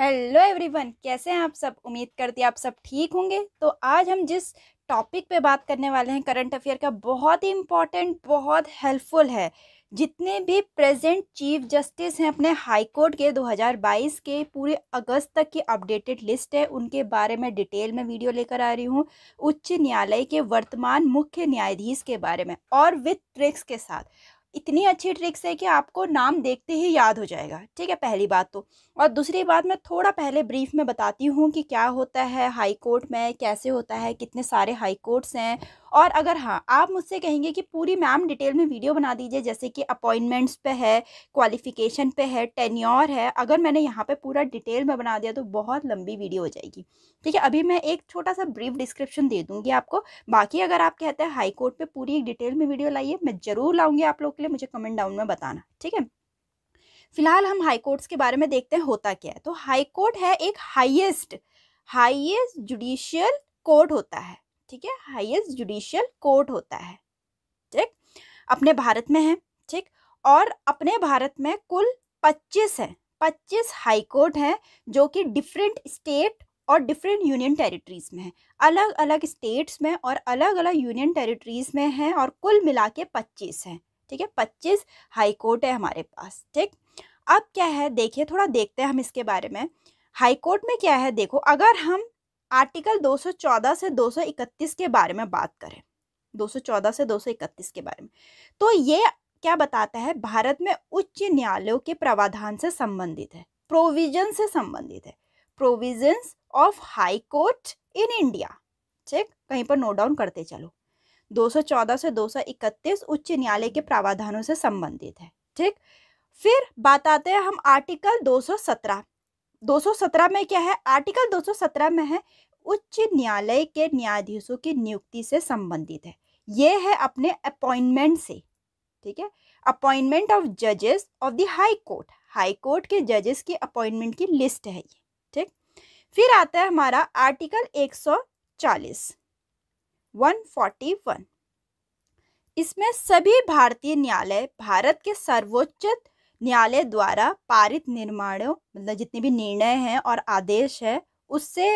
hello everyone कैसे हैं आप सब उम्मीद करती आप सब ठीक होंगे तो आज हम जिस टॉपिक पे बात करने वाले हैं करंट अफेयर का बहुत ही इम्पॉर्टेंट बहुत हेल्पफुल है जितने भी प्रेजेंट चीफ जस्टिस हैं अपने हाई कोर्ट के 2022 के पूरे अगस्त तक की अपडेटेड लिस्ट है उनके बारे में डिटेल में वीडियो लेकर आ रही हूँ उच्च न्यायालय के वर्तमान मुख्य न्यायाधीश के बारे में और विथ ट्रिक्स के साथ इतनी अच्छी ट्रिक्स है कि आपको नाम देखते ही याद हो जाएगा ठीक है पहली बात तो और दूसरी बात मैं थोड़ा पहले ब्रीफ में बताती हूँ कि क्या होता है हाई कोर्ट में कैसे होता है कितने सारे हाई कोर्ट्स हैं और अगर हाँ आप मुझसे कहेंगे कि पूरी मैम डिटेल में वीडियो बना दीजिए जैसे कि अपॉइंटमेंट्स पे है क्वालिफिकेशन पे है टेन्योर है अगर मैंने यहाँ पे पूरा डिटेल में बना दिया तो बहुत लंबी वीडियो हो जाएगी ठीक है अभी मैं एक छोटा सा ब्रीफ डिस्क्रिप्शन दे दूँगी आपको बाकी अगर आप कहते हैं हाई कोर्ट पर पूरी एक डिटेल में वीडियो लाइए मैं ज़रूर लाऊंगी आप लोग के लिए मुझे कमेंट डाउन में बताना ठीक है फिलहाल हम हाई कोर्ट्स के बारे में देखते हैं होता क्या है तो हाई कोर्ट है एक हाईएस्ट हाईएस्ट जुडिशियल कोर्ट होता है ठीक है हाईएस्ट जुडिशियल कोर्ट होता है ठीक अपने भारत में है ठीक और अपने भारत में कुल पच्चीस है पच्चीस हाई कोर्ट हैं जो कि डिफरेंट स्टेट और डिफरेंट यूनियन टेरिटरीज में है अलग अलग स्टेट्स में और अलग अलग यूनियन टेरिटरीज में है और कुल मिला के पच्चीस हैं ठीक है पच्चीस हाई कोर्ट है हमारे पास ठीक अब क्या है देखिए थोड़ा देखते हैं हम इसके बारे में हाई कोर्ट में क्या है देखो अगर हम आर्टिकल 214 से 231 के बारे में बात करें 214 से 231 के बारे में तो ये क्या बताता है भारत में उच्च न्यायालयों के प्रावधान से संबंधित है प्रोविजन से संबंधित है provisions of high court in India ठीक कहीं पर नोट डाउन करते चलो 214 से 231 उच्च न्यायालय के प्रावधानों से संबंधित है ठीक फिर बात आते हैं हम आर्टिकल 217 217 में क्या है आर्टिकल 217 में है उच्च न्यायालय के न्यायाधीशों की नियुक्ति से संबंधित है ये है अपने अपॉइंटमेंट से ठीक है अपॉइंटमेंट ऑफ जजेस of the high court high court के जजेस की अपॉइंटमेंट की लिस्ट है ये ठीक फिर आता है हमारा आर्टिकल 140 141 इसमें सभी भारतीय न्यायालय भारत के सर्वोच्च न्यायालय द्वारा पारित निर्माणों मतलब जितने भी निर्णय हैं और आदेश है उससे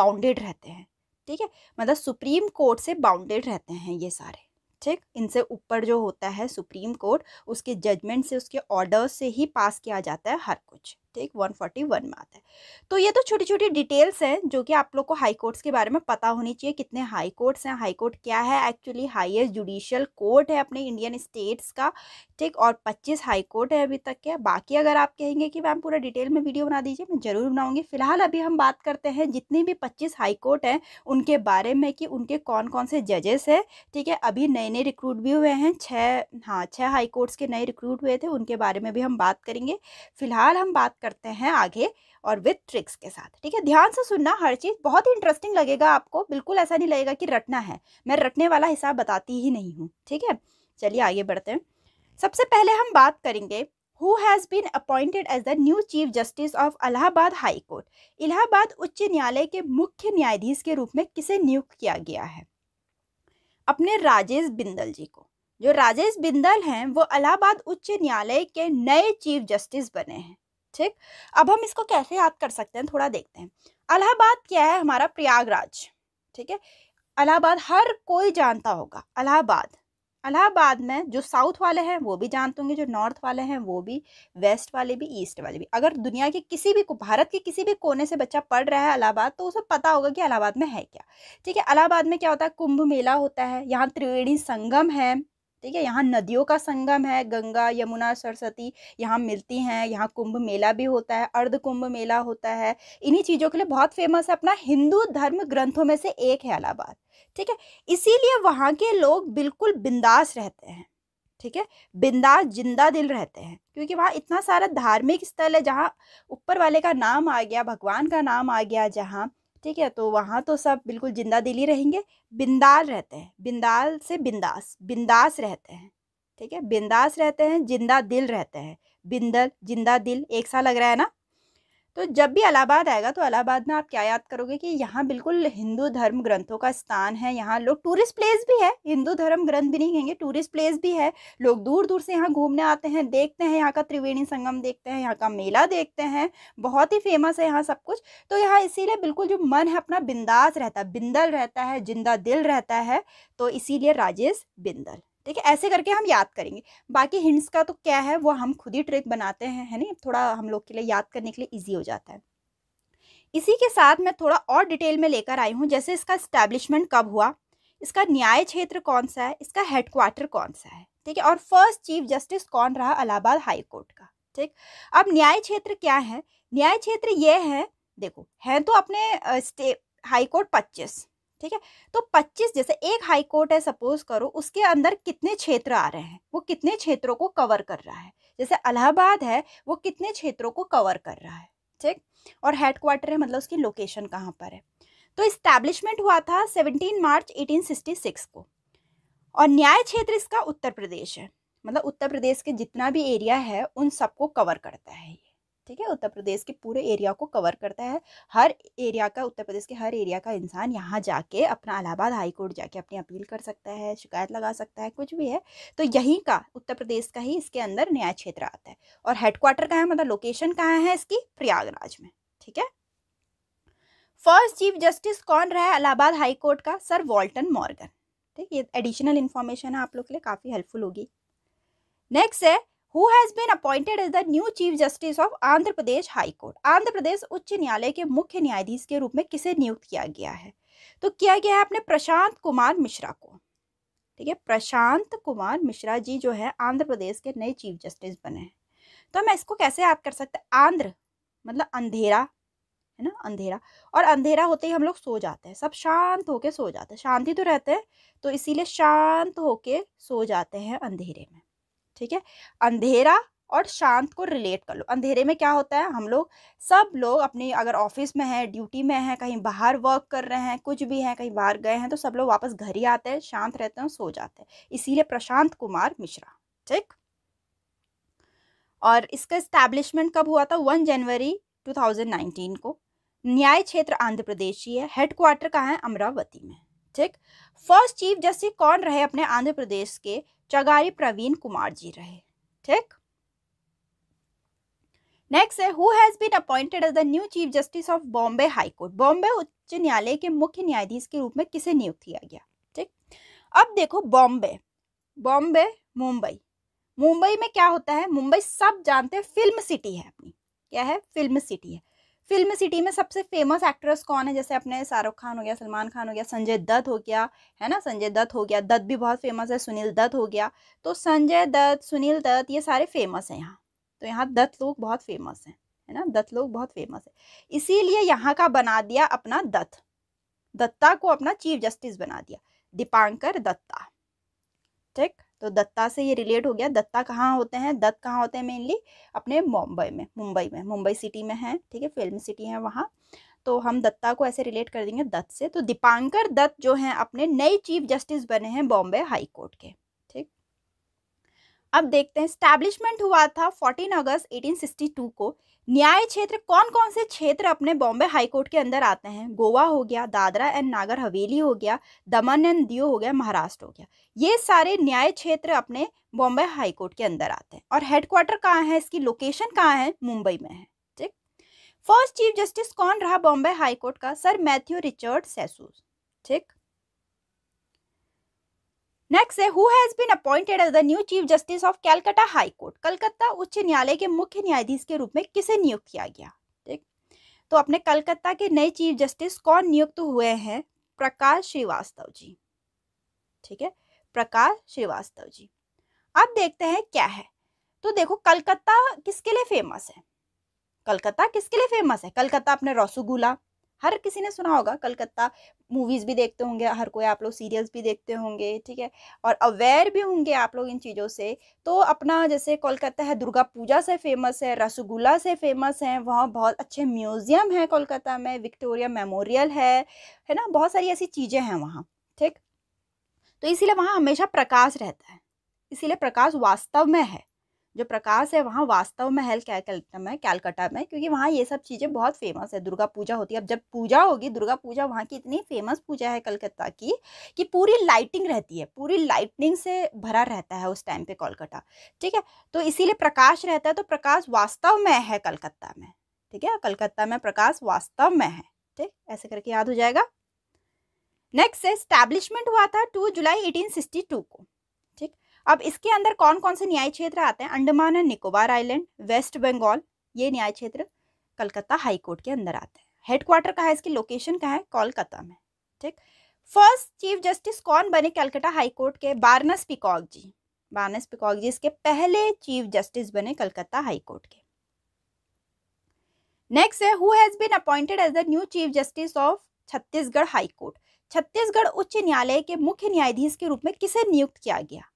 बाउंडेड रहते हैं ठीक है मतलब सुप्रीम कोर्ट से बाउंडेड रहते हैं ये सारे ठीक इनसे ऊपर जो होता है सुप्रीम कोर्ट उसके जजमेंट से उसके ऑर्डर से ही पास किया जाता है हर कुछ ठीक 141 आता है तो ये तो छोटी छोटी डिटेल्स हैं जो कि आप लोग को हाई कोर्ट्स के बारे में पता होनी चाहिए कितने हाई कोर्ट्स हैं हाई कोर्ट क्या है एक्चुअली हाईएस्ट जुडिशियल कोर्ट है अपने इंडियन स्टेट्स का ठीक और 25 हाई कोर्ट है अभी तक के बाकी अगर आप कहेंगे कि मैम पूरा डिटेल में वीडियो बना दीजिए मैं ज़रूर बनाऊँगी फिलहाल अभी हम बात करते हैं जितने भी पच्चीस हाई कोर्ट हैं उनके बारे में कि उनके कौन कौन से जजेस हैं ठीक है अभी नए नए रिक्रूट भी हुए हैं छः हाँ छः हाई कोर्ट्स के नए रिक्रूट हुए थे उनके बारे में भी हम बात करेंगे फिलहाल हम बात करते हैं आगे और विथ ट्रिक्स के साथ ठीक है ध्यान से सुनना हर चीज़ बहुत ही इंटरेस्टिंग लगेगा आपको बिल्कुल ऐसा नहीं लगेगा कि रटना है मैं रटने वाला हिसाब बताती ही नहीं हूँ ठीक है चलिए आगे बढ़ते हैं सबसे पहले हम बात करेंगे who has been appointed as the new chief justice of Allahabad high court Allahabad उच्च न्यायालय के मुख्य न्यायाधीश के रूप में किसे नियुक्त किया गया है अपने राजेश बिंदल जी को जो राजेश बिंदल हैं वो अलाहाबाद उच्च न्यायालय के नए चीफ जस्टिस बने हैं ठीक अब हम इसको कैसे याद कर सकते हैं थोड़ा देखते हैं अलाहाबाद क्या है हमारा प्रयागराज ठीक है अलाहाबाद हर कोई जानता होगा अलाहाबाद अलाहाबाद में जो साउथ वाले हैं वो भी जानते होंगे जो नॉर्थ वाले हैं वो भी वेस्ट वाले भी ईस्ट वाले भी अगर दुनिया के किसी भी भारत के किसी भी कोने से बच्चा पढ़ रहा है अलाहाबाद तो उसे पता होगा कि अलाहाबाद में है क्या ठीक है अलाहाबाद में क्या होता है कुंभ मेला होता है यहाँ त्रिवेणी संगम है ठीक है यहाँ नदियों का संगम है गंगा यमुना सरस्वती यहाँ मिलती हैं यहाँ कुंभ मेला भी होता है अर्ध कुंभ मेला होता है इन्हीं चीज़ों के लिए बहुत फेमस है अपना हिंदू धर्म ग्रंथों में से एक है इलाहाबाद ठीक है इसीलिए वहाँ के लोग बिल्कुल बिंदास रहते हैं ठीक है बिंदास जिंदा दिल रहते हैं क्योंकि वहाँ इतना सारा धार्मिक स्थल है जहाँ ऊपर वाले का नाम आ गया भगवान का नाम आ गया जहाँ ठीक है तो वहाँ तो सब बिल्कुल जिंदा दिली रहेंगे बिंदाल रहते हैं बिंदाल से बिंदास बिंदास रहते हैं ठीक है बिंदास रहते हैं जिंदा दिल रहते हैं बिंदल जिंदा दिल एक सा लग रहा है ना तो जब भी इलाहाबाद आएगा तो अलाहाबाद में आप क्या याद करोगे कि यहाँ बिल्कुल हिंदू धर्म ग्रंथों का स्थान है यहाँ लोग टूरिस्ट प्लेस भी है हिंदू धर्म ग्रंथ भी नहीं कहेंगे टूरिस्ट प्लेस भी है लोग दूर दूर से यहाँ घूमने आते हैं देखते हैं यहाँ का त्रिवेणी संगम देखते हैं यहाँ का मेला देखते हैं बहुत ही फेमस है यहाँ सब कुछ तो यहाँ इसीलिए बिल्कुल जो मन है अपना बिंदास रहता है बिंदल रहता है जिंदा दिल रहता है तो इसीलिए राजेश बिंदल ठीक है ऐसे करके हम याद करेंगे बाकी हिंट्स का तो क्या है वो हम खुद ही ट्रिक बनाते हैं है नहीं थोड़ा हम लोग के लिए याद करने के लिए ईजी हो जाता है इसी के साथ मैं थोड़ा और डिटेल में लेकर आई हूँ जैसे इसका इस्टेब्लिशमेंट कब हुआ इसका न्याय क्षेत्र कौन सा है इसका हेडक्वार्टर कौन सा है ठीक है और फर्स्ट चीफ जस्टिस कौन रहा अलाहाबाद हाई कोर्ट का ठीक अब न्याय क्षेत्र क्या है न्याय क्षेत्र ये है देखो हैं तो अपने स्टे हाई कोर्ट पच्चीस ठीक है तो 25 जैसे एक हाई कोर्ट है सपोज करो उसके अंदर कितने क्षेत्र आ रहे हैं वो कितने क्षेत्रों को कवर कर रहा है जैसे अलाहाबाद है वो कितने क्षेत्रों को कवर कर रहा है ठीक और हेड क्वार्टर है मतलब उसकी लोकेशन कहाँ पर है तो इस्टेब्लिशमेंट हुआ था 17 मार्च 1866 को और न्याय क्षेत्र इसका उत्तर प्रदेश है मतलब उत्तर प्रदेश के जितना भी एरिया है उन सबको कवर करता है ये ठीक है उत्तर प्रदेश के पूरे एरिया को कवर करता है हर एरिया का उत्तर प्रदेश के हर एरिया का इंसान यहाँ जाके अपना इलाहाबाद हाई कोर्ट जाके अपनी अपील कर सकता है शिकायत लगा सकता है कुछ भी है तो यहीं का उत्तर प्रदेश का ही इसके अंदर न्याय क्षेत्र आता है और हेडक्वार्टर कहाँ है मतलब लोकेशन कहाँ है इसकी प्रयागराज में ठीक है फर्स्ट चीफ जस्टिस कौन रहा है इलाहाबाद हाई कोर्ट का सर वॉल्टन मॉर्गन ठीक ये एडिशनल इन्फॉर्मेशन है आप लोग के लिए काफ़ी हेल्पफुल होगी नेक्स्ट है who has been appointed as the new chief justice of Andhra Pradesh high court Andhra Pradesh उच्च न्यायालय के मुख्य न्यायाधीश के रूप में किसे नियुक्त किया गया है तो किया गया है अपने प्रशांत कुमार मिश्रा को ठीक है प्रशांत कुमार मिश्रा जी जो है आंध्र प्रदेश के नए चीफ जस्टिस बने हैं तो हम इसको कैसे याद कर सकते हैं आंध्र मतलब अंधेरा है ना अंधेरा और अंधेरा होते ही हम लोग सो जाते हैं सब शांत होके सो जाते हैं शांति तो रहते हैं तो इसीलिए शांत होके सो जाते हैं अंधेरे में ठीक है अंधेरा और शांत को रिलेट कर लो अंधेरे में क्या होता है हम लोग सब लोग अपने अगर ऑफिस में हैं ड्यूटी में हैं कहीं बाहर वर्क कर रहे हैं कुछ भी हैं कहीं बाहर गए हैं तो सब लोग वापस घर ही आते हैं शांत रहते हैं सो जाते हैं इसीलिए प्रशांत कुमार मिश्रा ठीक और इसका इस्टेब्लिशमेंट कब हुआ था वन जनवरी 2019 को न्याय क्षेत्र आंध्र प्रदेश ही है हेडक्वार्टर कहाँ है अमरावती में ठीक फर्स्ट चीफ जस्टिस कौन रहे अपने आंध्र प्रदेश के चगारी प्रवीण कुमार जी रहे ठीक नेक्स्ट है who has been appointed as the new chief justice of Bombay high court Bombay उच्च न्यायालय के मुख्य न्यायाधीश के रूप में किसे नियुक्त किया गया ठीक अब देखो बॉम्बे बॉम्बे मुंबई मुंबई में क्या होता है मुंबई सब जानते हैं फिल्म सिटी है अपनी क्या है फिल्म सिटी है फिल्म सिटी में सबसे फेमस एक्ट्रेस कौन है जैसे अपने शाहरुख खान हो गया सलमान खान हो गया संजय दत्त हो गया है ना संजय दत्त हो गया दत्त भी बहुत फेमस है सुनील दत्त हो गया तो संजय दत्त सुनील दत्त ये सारे फेमस हैं यहाँ तो यहाँ दत्त लोग बहुत फेमस हैं है ना दत्त लोग बहुत फेमस है इसीलिए यहाँ का बना दिया अपना दत्त दत्ता को अपना चीफ जस्टिस बना दिया दीपांकर दत्ता ठीक तो दत्ता से ये रिलेट हो गया दत्ता कहाँ होते हैं दत्त कहाँ होते हैं मेनली अपने मुंबई में मुंबई में मुंबई सिटी में है ठीक है फिल्म सिटी है वहाँ तो हम दत्ता को ऐसे रिलेट कर देंगे दत्त से तो दीपांकर दत्त जो हैं अपने नए चीफ जस्टिस बने हैं बॉम्बे हाई कोर्ट के ठीक अब देखते हैं स्टैब्लिशमेंट हुआ था 14 अगस्त 1862 को न्याय क्षेत्र कौन कौन से क्षेत्र अपने बॉम्बे हाईकोर्ट के अंदर आते हैं गोवा हो गया दादरा एंड नागर हवेली हो गया दमन एंड दियो हो गया महाराष्ट्र हो गया ये सारे न्याय क्षेत्र अपने बॉम्बे हाईकोर्ट के अंदर आते हैं और हेडक्वार्टर कहाँ है इसकी लोकेशन कहाँ है मुंबई में है ठीक फर्स्ट चीफ जस्टिस कौन रहा बॉम्बे हाईकोर्ट का सर मैथ्यू रिचर्ड सेसूस ठीक नेक्स्ट है who has been appointed as the new chief justice of Calcutta high court Calcutta उच्च न्यायालय के मुख्य न्यायाधीश के रूप में किसे नियुक्त किया गया ठीक तो अपने कलकत्ता के नए चीफ जस्टिस कौन नियुक्त हुए हैं प्रकाश श्रीवास्तव जी ठीक है प्रकाश श्रीवास्तव जी अब देखते हैं क्या है तो देखो कलकत्ता किसके लिए फेमस है कलकत्ता किसके लिए फेमस है कलकत्ता अपने रसगुल्ला हर किसी ने सुना होगा कलकत्ता मूवीज़ भी देखते होंगे हर कोई आप लोग सीरियल्स भी देखते होंगे ठीक है और अवेयर भी होंगे आप लोग इन चीज़ों से तो अपना जैसे कोलकाता है दुर्गा पूजा से फेमस है रसगुल्ला से फेमस है वहाँ बहुत अच्छे म्यूज़ियम हैं कोलकाता में विक्टोरिया मेमोरियल है है ना बहुत सारी ऐसी चीज़ें हैं वहाँ ठीक तो इसीलिए वहाँ हमेशा प्रकाश रहता है इसीलिए प्रकाश वास्तव में है जो प्रकाश है वहाँ वास्तव में है कैलकटा में कैलकटा में क्योंकि वहाँ ये सब चीज़ें बहुत फेमस है दुर्गा पूजा होती है अब जब पूजा होगी दुर्गा पूजा वहाँ की इतनी फेमस पूजा है कलकत्ता की कि पूरी लाइटिंग रहती है पूरी लाइटिंग से भरा रहता है उस टाइम पे कोलकाता ठीक है तो इसीलिए प्रकाश रहता है तो प्रकाश वास्तव में है कलकत्ता में ठीक है कलकत्ता में प्रकाश वास्तव में है ठीक ऐसे करके याद हो जाएगा नेक्स्ट एस्टैब्लिशमेंट हुआ था टू जुलाई एटीन को अब इसके अंदर कौन कौन से न्याय क्षेत्र आते हैं Andaman and Nicobar island West Bengal ये न्याय क्षेत्र कलकत्ता हाईकोर्ट के अंदर आते हैं हेडक्वार्टर कहा है इसकी लोकेशन कहा है कोलकाता में ठीक फर्स्ट चीफ जस्टिस कौन बने कलकत्ता हाईकोर्ट के बारनस पिकॉक जी बारनस पिकॉक जी इसके पहले चीफ जस्टिस बने कलकत्ता हाईकोर्ट के नेक्स्ट है who has been appointed as the new chief justice of Chhattisgarh high court Chhattisgarh उच्च न्यायालय के मुख्य न्यायाधीश के रूप में किसे नियुक्त किया गया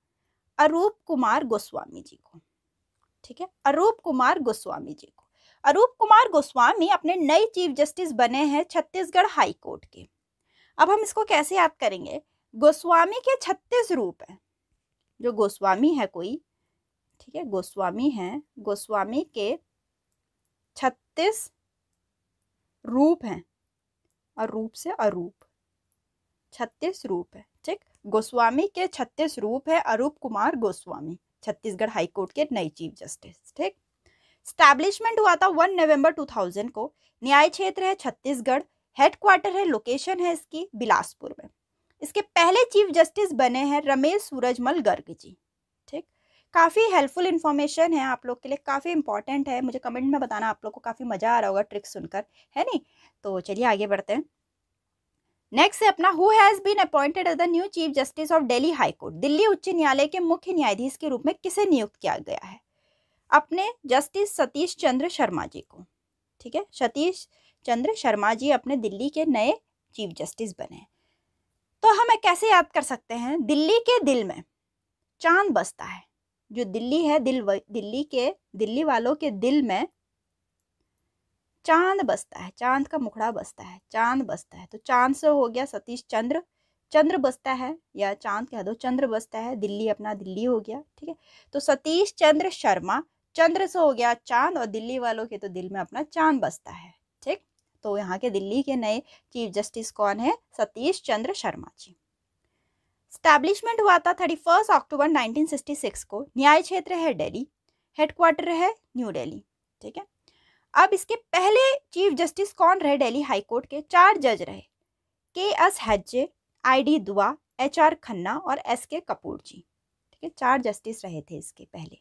अरूप कुमार गोस्वामी जी को ठीक है अरूप कुमार गोस्वामी जी को अरूप कुमार गोस्वामी अपने नए चीफ जस्टिस बने हैं छत्तीसगढ़ हाई कोर्ट के अब हम इसको कैसे याद करेंगे गोस्वामी के छत्तीस रूप हैं जो गोस्वामी है कोई ठीक है गोस्वामी है गोस्वामी के छत्तीस रूप हैं अरूप से अरूप छत्तीस रूप है ठीक गोस्वामी के छत्तीस रूप है अरूप कुमार गोस्वामी छत्तीसगढ़ हाईकोर्ट के नए चीफ जस्टिस ठीक स्टैब्लिशमेंट हुआ था वन नवंबर 2000 को न्याय क्षेत्र है छत्तीसगढ़ हेडक्वार्टर है लोकेशन है इसकी बिलासपुर में इसके पहले चीफ जस्टिस बने हैं रमेश सूरजमल गर्ग जी ठीक काफ़ी हेल्पफुल इन्फॉर्मेशन है आप लोग के लिए काफ़ी इंपॉर्टेंट है मुझे कमेंट में बताना आप लोग को काफ़ी मज़ा आ रहा होगा ट्रिक सुनकर है नी तो चलिए आगे बढ़ते हैं नेक्स्ट है अपना who has been appointed as the new chief justice of Delhi high court Delhi उच्च न्यायालय के मुख्य न्यायाधीश के रूप में किसे नियुक्त किया गया है अपने जस्टिस सतीश चंद्र शर्मा जी को ठीक है सतीश चंद्र शर्मा जी अपने दिल्ली के नए चीफ जस्टिस बने तो हमें कैसे याद कर सकते हैं दिल्ली के दिल में चांद बसता है जो दिल्ली है दिल दिल्ली के दिल्ली वालों के दिल में चांद बसता है चांद का मुखड़ा बसता है चांद बसता है तो चांद से हो गया सतीश चंद्र चंद्र बसता है या चांद कह दो चंद्र बसता है दिल्ली अपना दिल्ली हो गया ठीक है तो सतीश चंद्र शर्मा चंद्र से हो गया चांद और दिल्ली वालों के तो दिल में अपना चांद बसता है ठीक तो यहाँ के दिल्ली के नए चीफ जस्टिस कौन है सतीश चंद्र शर्मा जी स्टैब्लिशमेंट हुआ था थर्टी फर्स्ट अक्टूबर सिक्स को न्याय क्षेत्र है डेली हेडक्वार्टर है न्यू डेली ठीक है अब इसके पहले चीफ जस्टिस कौन रहे दिल्ली हाईकोर्ट के चार जज रहे के एस हैज्जे I D Dua H R Khanna और एस के कपूर जी ठीक है चार जस्टिस रहे थे इसके पहले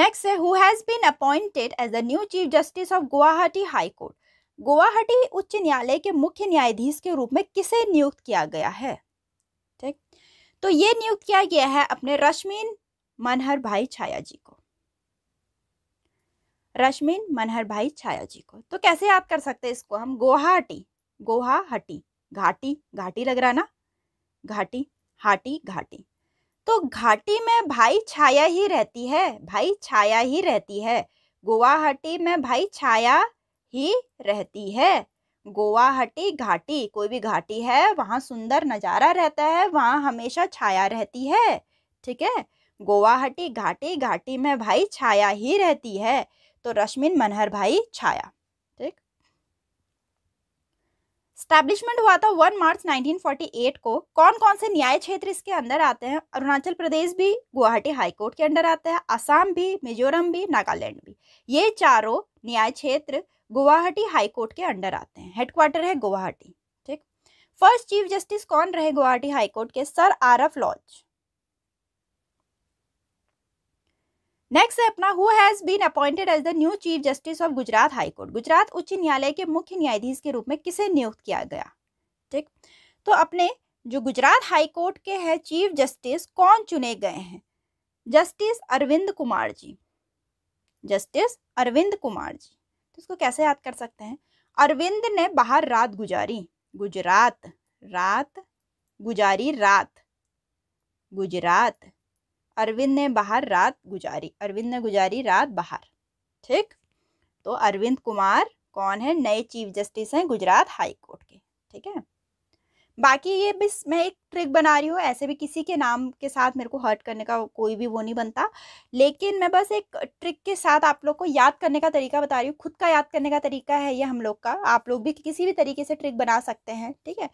नेक्स्ट है who has been appointed as the new chief justice of Guwahati high court Guwahati उच्च न्यायालय के मुख्य न्यायाधीश के रूप में किसे नियुक्त किया गया है ठीक तो ये नियुक्त किया गया है अपने रश्मीन मनहर भाई छाया जी को रश्मिन मनहर भाई छाया जी को तो कैसे याद कर सकते हैं इसको हम गोहाटी हटी घाटी घाटी लग रहा ना घाटी हाटी घाटी तो घाटी में भाई छाया ही रहती है भाई छाया ही रहती है गुवाहाटी में भाई छाया ही रहती है गोवाहाटी घाटी कोई भी घाटी है वहाँ सुंदर नज़ारा रहता है वहाँ हमेशा छाया रहती है ठीक है गोवाहाटी घाटी घाटी में भाई छाया ही रहती है तो रश्मिन मनहर भाई छाया ठीक स्टैब्लिशमेंट हुआ था 1 मार्च 1948 को कौन कौन से न्याय क्षेत्र इसके अंदर आते हैं अरुणाचल प्रदेश भी गुवाहाटी हाईकोर्ट के अंडर आता है असम भी मिजोरम भी नागालैंड भी ये चारों न्याय क्षेत्र गुवाहाटी हाईकोर्ट के अंडर आते हैं हेडक्वार्टर है गुवाहाटी ठीक फर्स्ट चीफ जस्टिस कौन रहे गुवाहाटी हाईकोर्ट के सर आरफ लॉज नेक्स्ट है अपना who has been appointed as the new chief justice of Gujarat high court Gujarat उच्च न्यायालय के मुख्य न्यायाधीश के रूप में किसे नियुक्त किया गया ठीक तो अपने जो गुजरात हाईकोर्ट के हैं चीफ जस्टिस कौन चुने गए हैं जस्टिस अरविंद कुमार जी जस्टिस अरविंद कुमार जी तो इसको कैसे याद कर सकते हैं अरविंद ने बाहर रात गुजारी गुजरात रात गुजारी रात गुजरात अरविंद ने बाहर रात गुजारी अरविंद ने गुजारी रात बाहर ठीक तो अरविंद कुमार कौन है नए चीफ जस्टिस हैं गुजरात हाई कोर्ट के ठीक है बाकी ये बस मैं एक ट्रिक बना रही हूँ ऐसे भी किसी के नाम के साथ मेरे को हर्ट करने का कोई भी वो नहीं बनता लेकिन मैं बस एक ट्रिक के साथ आप लोग को याद करने का तरीका बता रही हूँ खुद का याद करने का तरीका है ये हम लोग का आप लोग भी किसी भी तरीके से ट्रिक बना सकते हैं ठीक है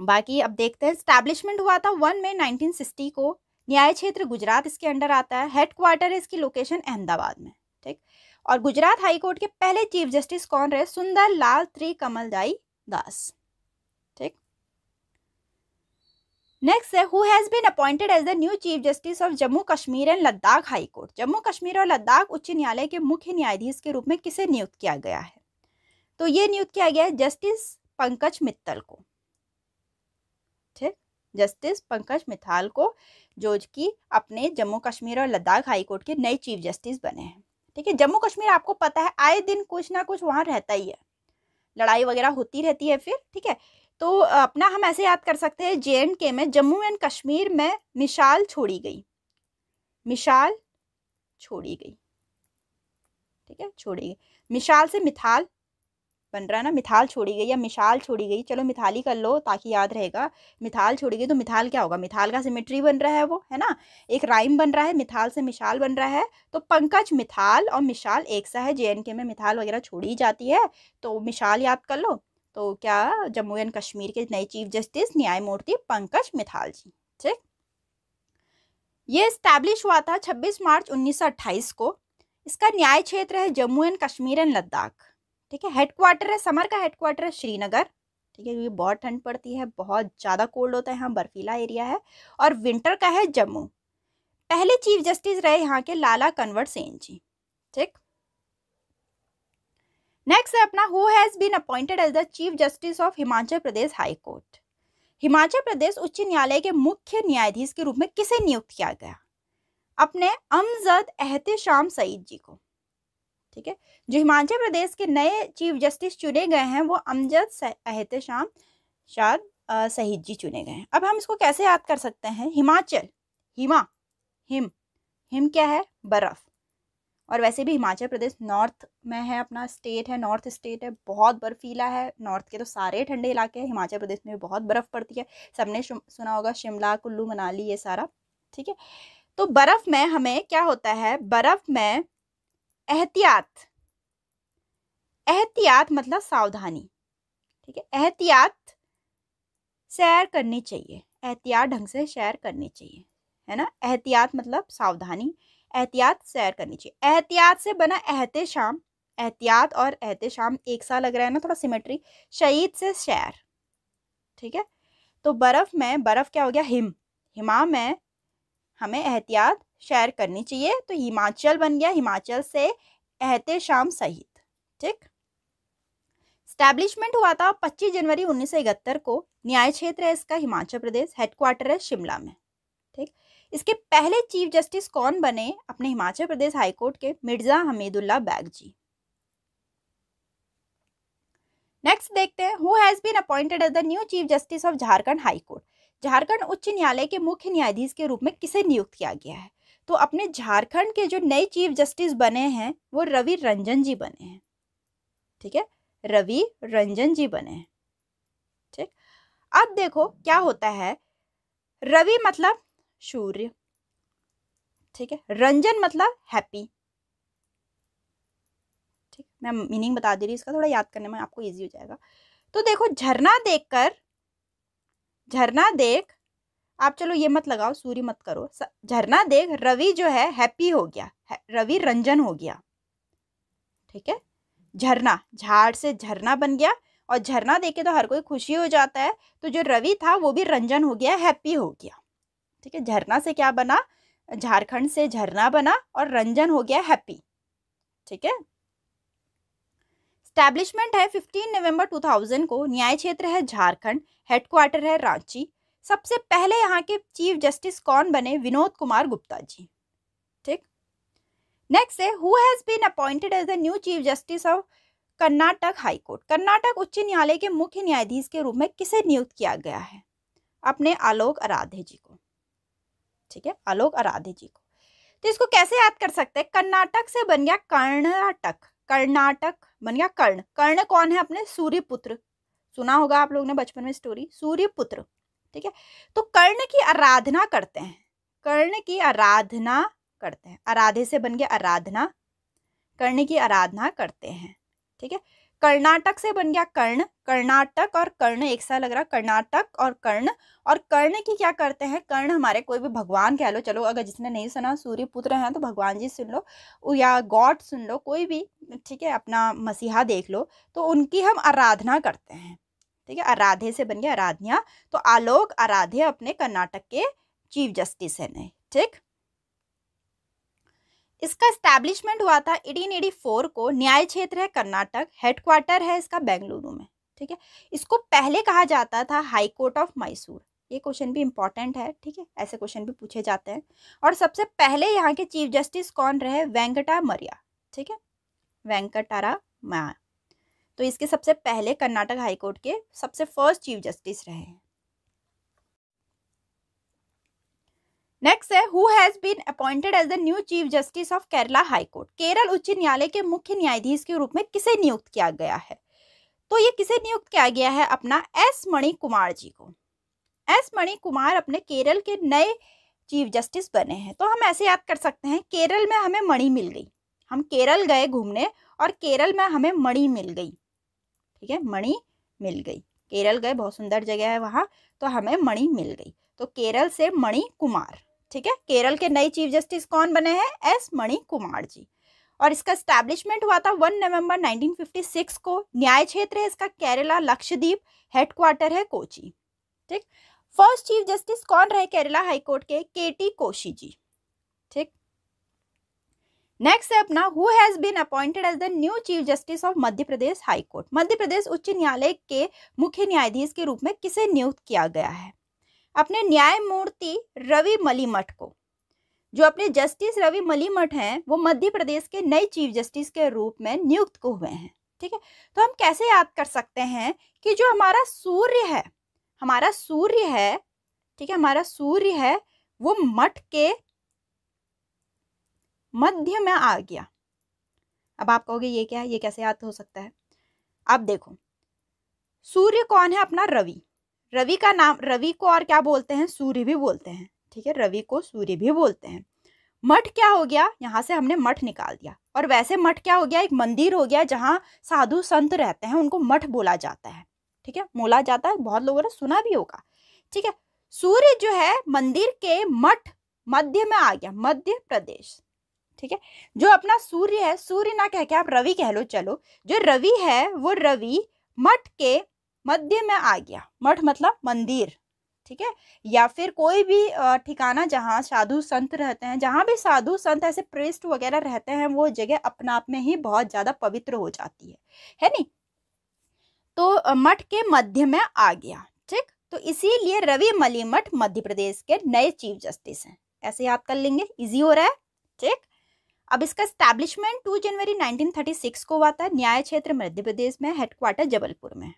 बाकी अब देखते हैं स्टैब्लिशमेंट हुआ था वन में 1960 को न्याय क्षेत्र गुजरात इसके अंडर आता है हेड क्वार्टर इसकी लोकेशन अहमदाबाद में ठीक और गुजरात हाई कोर्ट के पहले चीफ जस्टिस कौन रहे सुंदर लाल त्रिकमलदाई दास ठीक नेक्स्ट है who has been appointed as the new chief justice of Jammu Kashmir and Ladakh high court Jammu Kashmir और लद्दाख उच्च न्यायालय के मुख्य न्यायाधीश के रूप में किसे नियुक्त किया गया है तो ये नियुक्त किया गया है जस्टिस पंकज मित्तल को जस्टिस पंकज मिथाल को जो कि अपने जम्मू कश्मीर और लद्दाख हाईकोर्ट के नए चीफ जस्टिस बने हैं ठीक है जम्मू कश्मीर आपको पता है आए दिन कुछ ना कुछ वहाँ रहता ही है लड़ाई वगैरह होती रहती है फिर ठीक है तो अपना हम ऐसे याद कर सकते हैं जे एंड के में जम्मू एंड कश्मीर में मिशाल छोड़ी गई मिशाल छोड़ी गई ठीक है छोड़ी गई मिशाल से मिथाल बन रहा है ना मिथाल छोड़ी गई या मिसाल छोड़ी गई चलो मिथाली कर लो ताकि याद रहेगा मिथाल छोड़ी गई तो मिथाल क्या होगा मिथाल का सिमेट्री बन रहा है वो है ना एक राइम बन रहा है मिथाल से मिसाल बन रहा है तो पंकज मिथाल और मिसाल एक सा है जे में मिथाल वगैरह छोड़ी जाती है तो मिसाल याद कर लो तो क्या जम्मू एंड कश्मीर के नए चीफ जस्टिस न्यायमूर्ति पंकज मिथाल जी ठीक ये इस्टेब्लिश हुआ था छब्बीस मार्च 1928 को इसका न्याय क्षेत्र है जम्मू एंड कश्मीर एंड लद्दाख ठीक है हेड क्वार्टर है समर का हेड क्वार्टर है श्रीनगर ठीक है क्योंकि बहुत ठंड पड़ती है बहुत ज़्यादा कोल्ड होता है यहाँ बर्फीला एरिया है और विंटर का है जम्मू पहले चीफ जस्टिस रहे यहाँ के लाला कन्वर सेन जी ठीक नेक्स्ट है अपना who has been appointed as the chief justice of Himachal Pradesh high court Himachal Pradesh उच्च न्यायालय के मुख्य न्यायाधीश के रूप में किसे नियुक्त किया गया अपने अमजद एहतशाम सईद जी को ठीक है जो हिमाचल प्रदेश के नए चीफ जस्टिस चुने गए हैं वो अमजद अहत शाम शाद सहीद जी चुने गए हैं अब हम इसको कैसे याद कर सकते हैं हिमाचल हिमा हिम हिम क्या है बर्फ़ और वैसे भी हिमाचल प्रदेश नॉर्थ में है अपना स्टेट है नॉर्थ स्टेट है बहुत बर्फीला है नॉर्थ के तो सारे ठंडे इलाके हैं हिमाचल प्रदेश में भी बहुत बर्फ़ पड़ती है सबने सुना होगा शिमला कुल्लू मनाली ये सारा ठीक है तो बर्फ़ में हमें क्या होता है बर्फ़ में एहतियात एहतियात मतलब सावधानी ठीक है एहतियात सैर करनी चाहिए एहतियात ढंग से सैर करनी चाहिए है ना एहतियात मतलब सावधानी एहतियात सैर करनी चाहिए एहतियात से बना एहत शाम एहतियात और एहत शाम एक सा लग रहा है ना थोड़ा सिमेट्री शहीद से शैर ठीक है तो बर्फ़ में बर्फ़ क्या हो गया हिम हिमा में हमें एहतियात शेयर करनी चाहिए तो हिमाचल बन गया हिमाचल से एहत शाम सहित ठीक स्टैब्लिशमेंट हुआ था 25 जनवरी उन्नीस को न्याय क्षेत्र है इसका हिमाचल प्रदेश हेडक्वार्टर है शिमला में ठीक इसके पहले चीफ जस्टिस कौन बने अपने हिमाचल प्रदेश हाईकोर्ट के मिर्जा हमीदुल्ला बैग जी नेक्स्ट देखते हैं who has been appointed as the new chief justice of Jharkhand high court Jharkhand उच्च न्यायालय के मुख्य न्यायाधीश के रूप में किसे नियुक्त किया गया है तो अपने झारखंड के जो नए चीफ जस्टिस बने हैं वो रवि रंजन जी बने हैं ठीक है रवि रंजन जी बने हैं ठीक अब देखो क्या होता है रवि मतलब सूर्य ठीक है रंजन मतलब हैप्पी ठीक मैं मीनिंग बता दे रही इसका थोड़ा याद करने में आपको इजी हो जाएगा तो देखो झरना देखकर झरना देख आप चलो ये मत लगाओ सूर्य मत करो झरना देख रवि जो है हैप्पी हो गया है, रवि रंजन हो गया ठीक है झरना झाड़ से झरना बन गया और झरना देखे तो हर कोई खुशी हो जाता है तो जो रवि था वो भी रंजन हो गया हैप्पी हो गया ठीक है झरना से क्या बना झारखंड से झरना बना और रंजन हो गया हैप्पी ठीक है स्टैब्लिशमेंट है 15 नवंबर 2000 को न्याय क्षेत्र है झारखंड हेडक्वार्टर है रांची सबसे पहले यहाँ के चीफ जस्टिस कौन बने विनोद कुमार गुप्ता जी ठीक नेक्स्ट है who has been appointed as the new chief justice of Karnataka high court Karnataka उच्च न्यायालय के मुख्य न्यायाधीश के रूप में किसे नियुक्त किया गया है अपने आलोक आराध्य जी को ठीक है आलोक आराध्य जी को तो इसको कैसे याद कर सकते हैं कर्नाटक से बन गया कर्नाटक कर्नाटक बन गया कर्ण कर्ण कौन है अपने सूर्यपुत्र सुना होगा आप लोगों ने बचपन में स्टोरी सूर्यपुत्र ठीक है तो कर्ण की आराधना करते हैं कर्ण की आराधना करते हैं आराधे से बन गया आराधना कर्ण की आराधना करते हैं ठीक है कर्नाटक से बन गया कर्ण कर्नाटक और कर्ण एक सा लग रहा कर्नाटक और कर्ण और कर्ण की क्या करते हैं कर्ण हमारे कोई भी भगवान कह लो चलो अगर जिसने नहीं सुना सूर्य पुत्र हैं तो भगवान जी सुन लो या गॉड सुन लो कोई भी ठीक है अपना मसीहा देख लो तो उनकी हम आराधना करते हैं ठीक है आराधे से बन गया आराध्या तो आलोक आराध्य अपने कर्नाटक के चीफ जस्टिस है ठीक इसका स्टैब्लिशमेंट हुआ था एटीन एटी फोर को न्याय क्षेत्र है कर्नाटक हेडक्वार्टर है इसका बेंगलुरु में ठीक है इसको पहले कहा जाता था हाई कोर्ट ऑफ मैसूर ये क्वेश्चन भी इंपॉर्टेंट है ठीक है ऐसे क्वेश्चन भी पूछे जाते हैं और सबसे पहले यहाँ के चीफ जस्टिस कौन रहे वेंकटा मरिया ठीक है वेंकटारा मा तो इसके सबसे पहले कर्नाटक हाईकोर्ट के सबसे फर्स्ट चीफ जस्टिस रहे हैं नेक्स्ट है who has been appointed as the new chief justice of Kerala high court Kerala उच्च न्यायालय के मुख्य न्यायाधीश के रूप में किसे नियुक्त किया गया है तो ये किसे नियुक्त किया गया है अपना एस मणि कुमार जी को एस मणि कुमार अपने केरल के नए चीफ जस्टिस बने हैं तो हम ऐसे याद कर सकते हैं केरल में हमें मणि मिल गई हम केरल गए घूमने और केरल में हमें मणि मिल गई ठीक है मणि मिल गई केरल गए बहुत सुंदर जगह है वहाँ तो हमें मणि मिल गई तो केरल से मणि कुमार ठीक है केरल के नए चीफ जस्टिस कौन बने हैं एस मणि कुमार जी और इसका स्टैब्लिशमेंट हुआ था 1 नवंबर 1956 को न्याय क्षेत्र है इसका केरला लक्षद्वीप हेडक्वार्टर है कोची ठीक फर्स्ट चीफ जस्टिस कौन रहे केरला हाईकोर्ट के के टी कोशी जी ठीक नेक्स्ट है अपना who has been appointed as the new chief justice of Madhya Pradesh high court Madhya Pradesh उच्च न्यायालय के मुख्य न्यायाधीश के रूप में किसे नियुक्त किया गया है अपने न्यायमूर्ति रवि मलीमठ को जो अपने जस्टिस रवि मलीमठ हैं वो मध्य प्रदेश के नए चीफ जस्टिस के रूप में नियुक्त को हुए हैं ठीक है तो हम कैसे याद कर सकते हैं कि जो हमारा सूर्य है हमारा सूर्य है ठीक है हमारा सूर्य है वो मठ के मध्य में आ गया अब आप कहोगे ये क्या है ये कैसे याद हो सकता है अब देखो सूर्य कौन है अपना रवि रवि का नाम रवि को और क्या बोलते हैं सूर्य भी बोलते हैं ठीक है रवि को सूर्य भी बोलते हैं मठ क्या हो गया यहाँ से हमने मठ निकाल दिया और वैसे मठ क्या हो गया एक मंदिर हो गया जहाँ साधु संत रहते हैं उनको मठ बोला जाता है ठीक है बोला जाता है बहुत लोगों ने सुना भी होगा ठीक है सूर्य जो है मंदिर के मठ मध्य में आ गया मध्य प्रदेश ठीक है जो अपना सूर्य है सूर्य ना कह के आप रवि कह लो चलो जो रवि है वो रवि मठ के मध्य में आ गया मठ मतलब मंदिर ठीक है या फिर कोई भी ठिकाना जहाँ साधु संत रहते हैं जहाँ भी साधु संत ऐसे प्रेस्ट वगैरह रहते हैं वो जगह अपना आप में ही बहुत ज़्यादा पवित्र हो जाती है है नी तो मठ के मध्य में आ गया ठीक तो इसीलिए रवि मलिमठ मध्य प्रदेश के नए चीफ जस्टिस हैं ऐसे याद कर लेंगे इजी हो रहा है ठीक अब इसका स्टैब्लिशमेंट टू जनवरी नाइनटीन को हुआ था न्याय क्षेत्र मध्य प्रदेश में हेडक्वार्टर जबलपुर में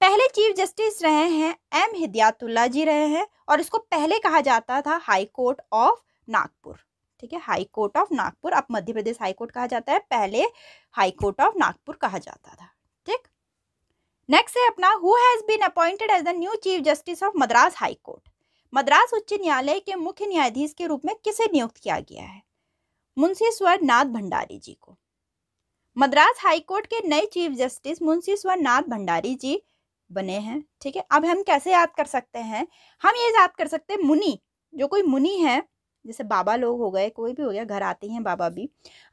पहले चीफ जस्टिस रहे हैं एम हिदायतुल्ला जी रहे हैं और इसको पहले कहा जाता था हाई कोर्ट ऑफ नागपुर ठीक है हाई कोर्ट ऑफ नागपुर अब मध्य प्रदेश हाई कोर्ट कहा जाता है पहले हाई कोर्ट ऑफ नागपुर कहा जाता था ठीक नेक्स्ट है अपना who has been appointed as the new chief justice of Madras high court Madras उच्च न्यायालय के मुख्य न्यायाधीश के रूप में किसे नियुक्त किया गया है मुंशी स्वरनाथ भंडारी जी को मद्रास हाई कोर्ट के नए चीफ जस्टिस मुंशी स्वरनाथ भंडारी जी बने हैं ठीक है अब हम कैसे याद कर सकते हैं हम ये याद कर सकते हैं मुनि जो कोई मुनि है जैसे बाबा लोग हो गए कोई भी हो गया घर आते हैं बाबा भी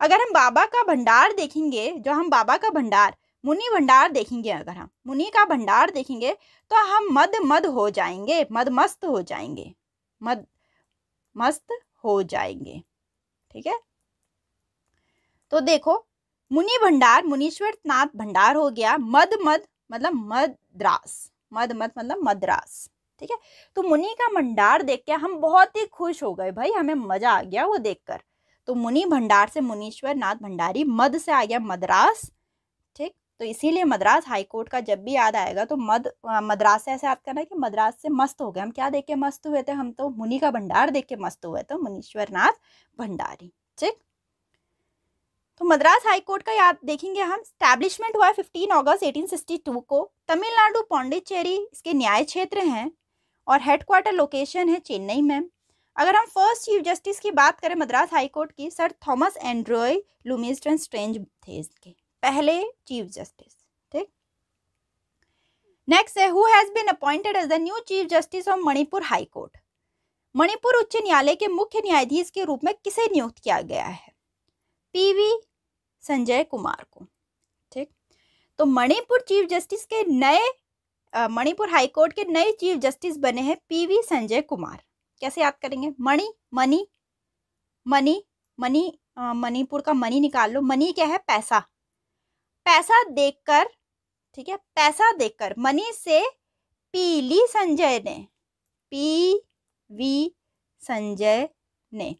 अगर हम बाबा का भंडार देखेंगे जो हम बाबा का भंडार मुनि भंडार देखेंगे अगर हम मुनि का भंडार देखेंगे तो हम मद मद हो जाएंगे मद मस्त हो जाएंगे मद मस्त हो जाएंगे ठीक है तो देखो मुनि भंडार मुनीश्वर नाथ भंडार हो गया मद मद मतलब मद्रास मद मत मतलब मद्रास ठीक है तो मुनि का भंडार देख के हम बहुत ही खुश हो गए भाई हमें मज़ा आ गया वो देखकर तो मुनि भंडार से मुनीश्वर नाथ भंडारी मद से आ गया मद्रास ठीक तो इसीलिए मद्रास हाई कोर्ट का जब भी याद आएगा तो मद मद्रास से ऐसे याद करना कि मद्रास से मस्त हो गए हम क्या देख के मस्त हुए थे हम तो मुनि का भंडार देख के मस्त हुए थे मुनीश्वर नाथ भंडारी ठीक तो मद्रास हाईकोर्ट का याद देखेंगे हम स्टैब्लिशमेंट हुआ है फिफ्टीन अगस्त 1862 को तमिलनाडु पौंडीचेरी इसके न्याय क्षेत्र हैं और हेडक्वार्टर लोकेशन है चेन्नई में अगर हम फर्स्ट चीफ जस्टिस की बात करें मद्रास हाईकोर्ट की sir Thomas Andrew Lumisden Strange थे इसके पहले चीफ जस्टिस ठीक नेक्स्ट है who has been appointed as the new chief justice of Manipur high court Manipur उच्च न्यायालय के मुख्य न्यायाधीश के रूप में किसे नियुक्त किया गया है पीवी संजय कुमार को ठीक तो मणिपुर चीफ जस्टिस के नए मणिपुर हाईकोर्ट के नए चीफ जस्टिस बने हैं पीवी संजय कुमार कैसे याद करेंगे मणि मनी मनी मनी मणिपुर का मनी निकाल लो मनी क्या है पैसा पैसा देखकर ठीक है पैसा देखकर मनी से पीली संजय ने पी वी संजय ने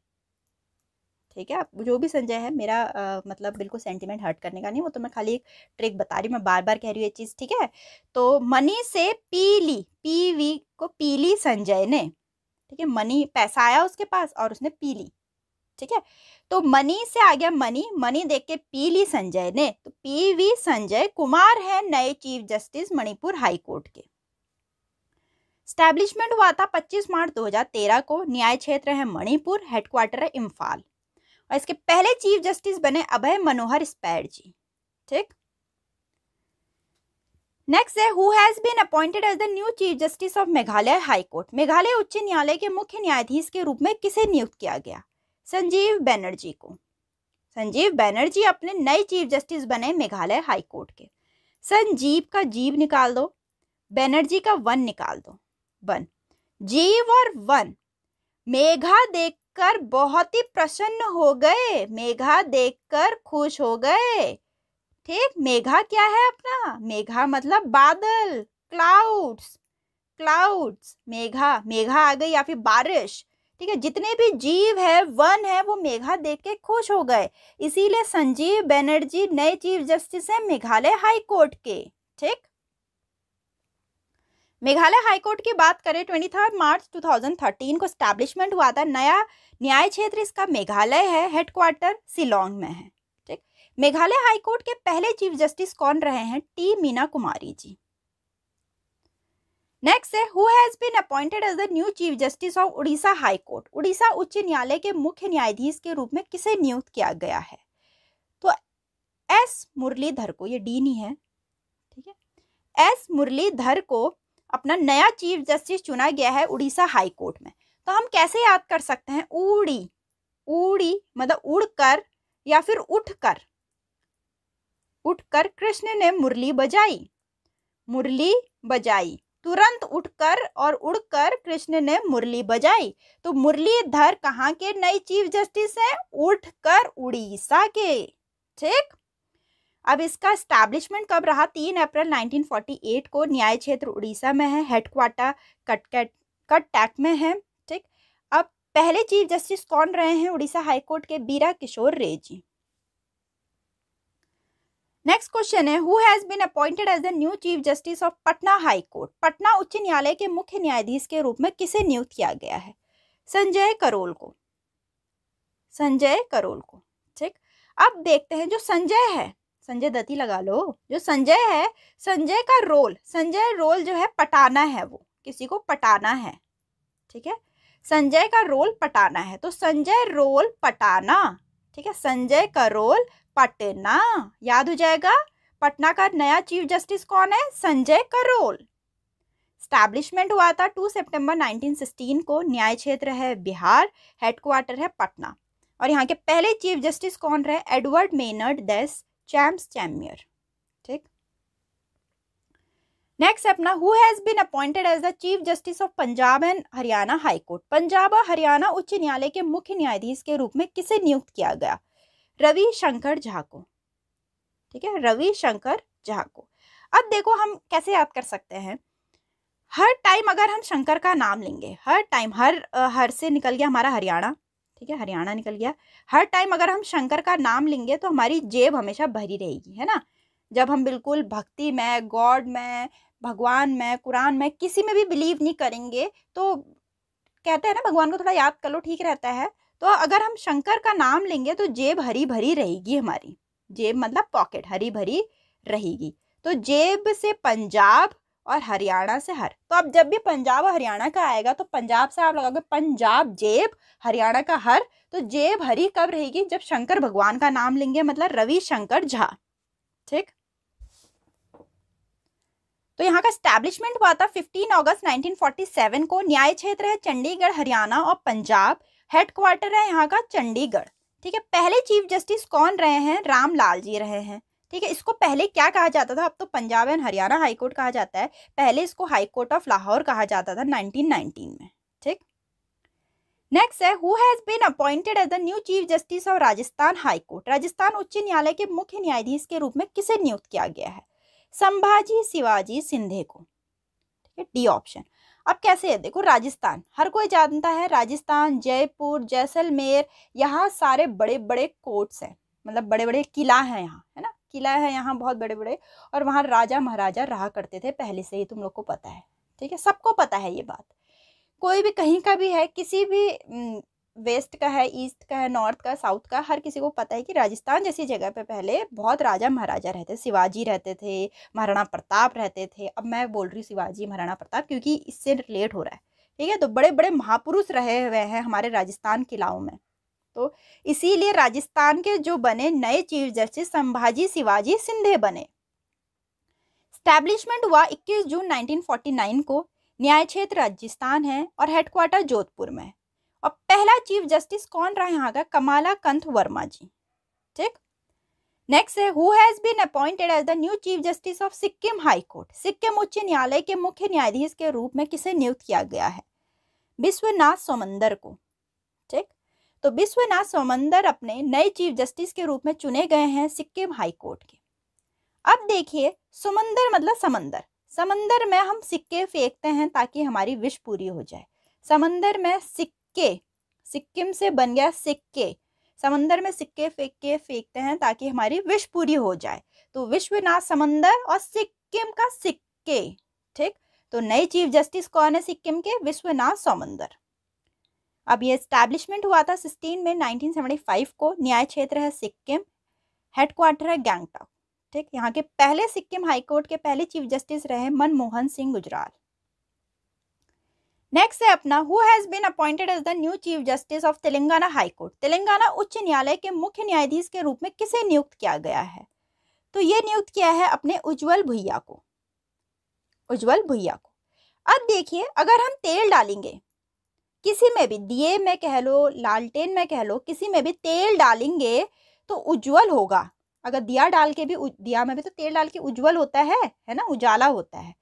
ठीक है जो भी संजय है मेरा आ, मतलब बिल्कुल सेंटिमेंट हर्ट करने का नहीं वो तो मैं खाली एक ट्रिक बता रही हूँ मैं बार बार कह रही हूँ ये चीज़ ठीक है तो मनी से पीली पीवी को पीली संजय ने ठीक है मनी पैसा आया उसके पास और उसने पी ली ठीक है तो मनी से आ गया मनी मनी देख के पी ली संजय ने तो पी वी संजय कुमार है नए chief justice Manipur high court के स्टैब्लिशमेंट हुआ था 25 मार्च 2013 को न्याय क्षेत्र है मणिपुर हेडक्वार्टर है इम्फाल और इसके पहले चीफ जस्टिस बने अभय मनोहर स्पैर जी ठीक नेक्स्ट है who has been appointed as the new chief justice of Meghalaya high court Meghalaya उच्च न्यायालय के मुख्य न्यायाधीश के रूप में किसे नियुक्त किया गया संजीव बैनर्जी को संजीव बैनर्जी अपने नए चीफ जस्टिस बने मेघालय हाई कोर्ट के संजीव का जीव निकाल दो बैनर्जी का वन निकाल दो वन जीव और वन मेघा देख देखकर बहुत ही प्रसन्न हो गए मेघा देखकर खुश हो गए ठीक मेघा क्या है अपना मेघा मतलब बादल क्लाउड्स क्लाउड्स मेघा मेघा आ गई या फिर बारिश ठीक है जितने भी जीव है वन है वो मेघा देख के खुश हो गए इसीलिए संजीव बनर्जी नए चीफ जस्टिस हैं मेघालय हाई कोर्ट के ठीक मेघालय हाईकोर्ट की बात करें ट्वेंटी थर्ड मार्च 2013 को स्टैब्लिशमेंट हुआ था नया न्याय क्षेत्र इसका मेघालय है हेडक्वार्टर सिलोंग में है ठीक मेघालय हाईकोर्ट के पहले चीफ जस्टिस कौन रहे हैं टी मीना कुमारी जी नेक्स्ट है who has been appointed as the new chief justice of Orissa high court Orissa उच्च न्यायालय के मुख्य न्यायाधीश के रूप में किसे नियुक्त किया गया है तो एस मुरलीधर को ये डी नहीं है ठीक है एस मुरलीधर को अपना नया चीफ जस्टिस चुना गया है उड़ीसा हाई कोर्ट में तो हम कैसे याद कर सकते हैं उड़ी उड़ी मतलब उड़कर या फिर उठकर उठकर कृष्ण ने मुरली बजाई मुरली बजाई तुरंत उठकर और उड़कर कृष्ण ने मुरली बजाई तो मुरलीधर कहाँ के नए चीफ जस्टिस हैं उठकर उड़ीसा के ठीक अब इसका स्टैब्लिशमेंट कब रहा तीन अप्रैल 1948 को न्याय क्षेत्र उड़ीसा में है हेडक्वाटा कटकट कटटैक में है ठीक अब पहले चीफ जस्टिस कौन रहे हैं उड़ीसा हाईकोर्ट के बीरा किशोर रे जी नेक्स्ट क्वेश्चन है who has been appointed as the new chief justice of Patna high court Patna उच्च न्यायालय के मुख्य न्यायाधीश के रूप में किसे नियुक्त किया गया है संजय करोल को संजय करोल को ठीक अब देखते हैं जो संजय है संजय दत्त ही लगा लो जो संजय है संजय का रोल संजय रोल जो है पटाना है वो किसी को पटाना है ठीक है संजय का रोल पटाना है तो संजय रोल पटाना ठीक है संजय का रोल पटना याद हो जाएगा पटना का नया चीफ जस्टिस कौन है संजय करोल स्टैब्लिशमेंट हुआ था 2 सितंबर 1916 को न्याय क्षेत्र है बिहार हेडक्वार्टर है पटना और यहाँ के पहले चीफ जस्टिस कौन रहे एडवर्ड मेनर्ड दस चैम्स चैमियर ठीक नेक्स्ट अपना who has been appointed as the chief justice of Punjab and Haryana high court Punjab और हरियाणा उच्च न्यायालय के मुख्य न्यायाधीश के रूप में किसे नियुक्त किया गया रवि शंकर झा को ठीक है रवि शंकर झा को अब देखो हम कैसे याद कर सकते हैं हर टाइम अगर हम शंकर का नाम लेंगे हर टाइम हर हर से निकल गया हमारा हरियाणा ठीक है हरियाणा निकल गया हर टाइम अगर हम शंकर का नाम लेंगे तो हमारी जेब हमेशा भरी रहेगी है ना जब हम बिल्कुल भक्ति में गॉड में भगवान में कुरान में किसी में भी बिलीव नहीं करेंगे तो कहते हैं ना भगवान को थोड़ा याद कर लो ठीक रहता है तो अगर हम शंकर का नाम लेंगे तो जेब हरी भरी रहेगी हमारी जेब मतलब पॉकेट हरी भरी रहेगी तो जेब से पंजाब और हरियाणा से हर तो अब जब भी पंजाब और हरियाणा का आएगा तो पंजाब से आप लगाओगे पंजाब जेब हरियाणा का हर तो जेब हरी कब रहेगी जब शंकर भगवान का नाम लेंगे मतलब रवि शंकर झा ठीक तो यहाँ का स्टैब्लिशमेंट हुआ था 15 अगस्त 1947 को न्याय क्षेत्र है चंडीगढ़ हरियाणा और पंजाब हेडक्वार्टर है यहाँ का चंडीगढ़ ठीक है पहले चीफ जस्टिस कौन रहे हैं रामलाल जी रहे हैं ठीक है इसको पहले क्या कहा जाता था अब तो पंजाब एंड हरियाणा हाईकोर्ट कहा जाता है पहले इसको हाईकोर्ट ऑफ लाहौर कहा जाता था नाइनटीन में ठीक नेक्स्ट है who has been appointed as the new chief justice of Rajasthan high court Rajasthan उच्च न्यायालय के मुख्य न्यायाधीश के रूप में किसे नियुक्त किया गया है संभाजी शिवाजी सिंधे को ठीक है डी ऑप्शन अब कैसे है देखो राजस्थान हर कोई जानता है राजस्थान जयपुर जैसलमेर यहाँ सारे बड़े बड़े कोर्ट्स हैं मतलब बड़े बड़े किला हैं यहाँ है ना किला है यहाँ बहुत बड़े बड़े और वहाँ राजा महाराजा रहा करते थे पहले से ही तुम लोग को पता है ठीक है सबको पता है ये बात कोई भी कहीं का भी है किसी भी वेस्ट का है ईस्ट का है नॉर्थ का साउथ का हर किसी को पता है कि राजस्थान जैसी जगह पे पहले बहुत राजा महाराजा रहते शिवाजी रहते थे महाराणा प्रताप रहते थे अब मैं बोल रही हूँ शिवाजी महाराणा प्रताप क्योंकि इससे रिलेट हो रहा है ठीक है तो बड़े बड़े महापुरुष रहे हुए हैं हमारे राजस्थान किलाओं में दोस्तों इसीलिए राजस्थान के जो बने नए चीफ जस्टिस संभाजी शिवाजी सिंधे बने स्टैब्लिशमेंट हुआ 21 जून 1949 को न्याय क्षेत्र राजस्थान है और हेडक्वार्टर जोधपुर में और पहला चीफ जस्टिस कौन रहा यहाँ का कमाला कंत वर्मा जी ठीक नेक्स्ट है who has been appointed as the new chief justice of Sikkim high court Sikkim उच्च न्यायालय के मुख्य न्यायाधीश के रूप में किसे नियुक्त किया गया है विश्वनाथ सोमंदर को ठीक तो विश्वनाथ समंदर अपने नए चीफ जस्टिस के रूप में चुने गए हैं सिक्किम हाई कोर्ट के अब देखिए समंदर मतलब समंदर समंदर में हम सिक्के फेंकते हैं ताकि हमारी विश पूरी हो जाए समंदर में सिक्के सिक्किम से बन गया सिक्के समंदर में सिक्के फेंक के फेंकते हैं ताकि हमारी विश पूरी हो जाए तो विश्वनाथ समंदर और सिक्किम का सिक्के ठीक तो नए चीफ जस्टिस कौन है सिक्किम के विश्वनाथ समंदर अब ये इस्टेब्लिशमेंट हुआ था सिक्सटीन में 1975 को न्याय क्षेत्र है सिक्किम हेडक्वार्टर है गैंगटॉक ठीक यहाँ के पहले सिक्किम हाईकोर्ट के पहले चीफ जस्टिस रहे मनमोहन सिंह गुजराल नेक्स्ट है अपना who has been appointed as the new chief justice of Telangana high court Telangana उच्च न्यायालय के मुख्य न्यायाधीश के रूप में किसे नियुक्त किया गया है तो ये नियुक्त किया है अपने उज्जवल भुया को उज्जवल भुया को अब देखिए अगर हम तेल डालेंगे किसी में भी दिए में कह लो लालटेन में कह लो किसी में भी तेल डालेंगे तो उज्जवल होगा अगर दिया डाल के भी दिया में भी तो तेल डाल के उज्जवल होता है है ना उजाला होता है